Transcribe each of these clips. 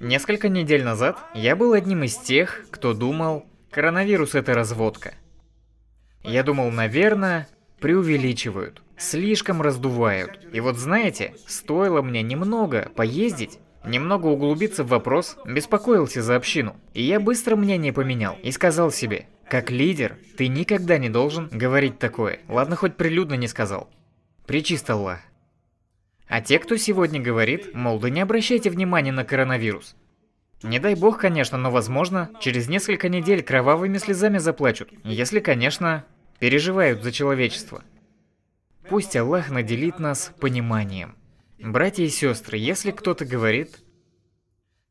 Несколько недель назад я был одним из тех, кто думал, коронавирус это разводка. Я думал, наверное, преувеличивают, слишком раздувают. И вот знаете, стоило мне немного поездить, немного углубиться в вопрос, беспокоился за общину. И я быстро мнение поменял и сказал себе, как лидер, ты никогда не должен говорить такое. Ладно, хоть прилюдно не сказал. Причист Аллах. А те, кто сегодня говорит, мол, да не обращайте внимания на коронавирус. Не дай бог, конечно, но возможно, через несколько недель кровавыми слезами заплачут, если, конечно, переживают за человечество. Пусть Аллах наделит нас пониманием. Братья и сестры, если кто-то говорит,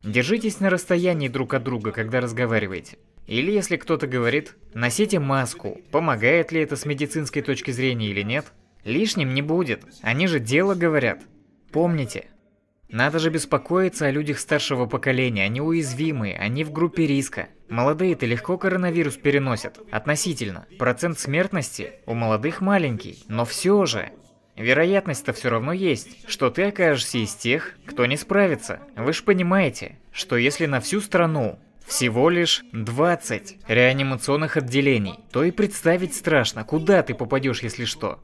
держитесь на расстоянии друг от друга, когда разговариваете. Или если кто-то говорит, носите маску, помогает ли это с медицинской точки зрения или нет – Лишним не будет, они же дело говорят. Помните, надо же беспокоиться о людях старшего поколения, они уязвимые, они в группе риска. Молодые-то легко коронавирус переносят, относительно. Процент смертности у молодых маленький, но все же. Вероятность-то все равно есть, что ты окажешься из тех, кто не справится. Вы же понимаете, что если на всю страну всего лишь 20 реанимационных отделений, то и представить страшно, куда ты попадешь, если что.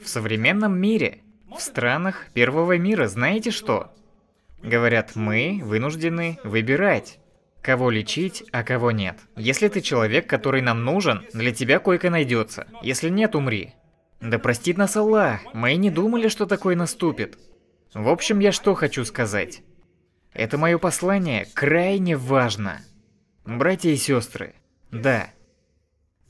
В современном мире, в странах первого мира, знаете что? Говорят, мы вынуждены выбирать, кого лечить, а кого нет. Если ты человек, который нам нужен, для тебя койка найдется. Если нет, умри. Да простит нас Аллах, мы и не думали, что такое наступит. В общем, я что хочу сказать. Это мое послание крайне важно. Братья и сестры, да,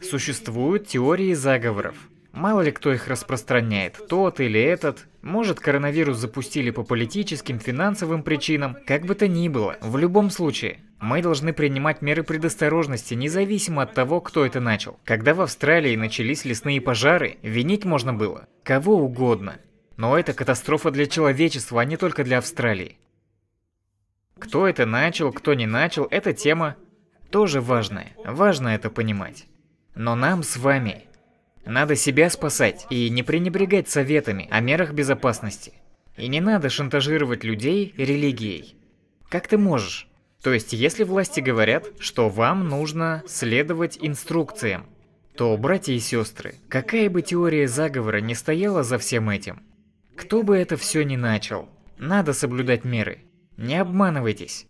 существуют теории заговоров, Мало ли кто их распространяет, тот или этот. Может, коронавирус запустили по политическим, финансовым причинам, как бы то ни было. В любом случае, мы должны принимать меры предосторожности, независимо от того, кто это начал. Когда в Австралии начались лесные пожары, винить можно было кого угодно. Но это катастрофа для человечества, а не только для Австралии. Кто это начал, кто не начал, эта тема тоже важная. Важно это понимать. Но нам с вами надо себя спасать и не пренебрегать советами о мерах безопасности. И не надо шантажировать людей религией. Как ты можешь? То есть, если власти говорят, что вам нужно следовать инструкциям, то, братья и сестры, какая бы теория заговора не стояла за всем этим, кто бы это все ни начал, надо соблюдать меры. Не обманывайтесь.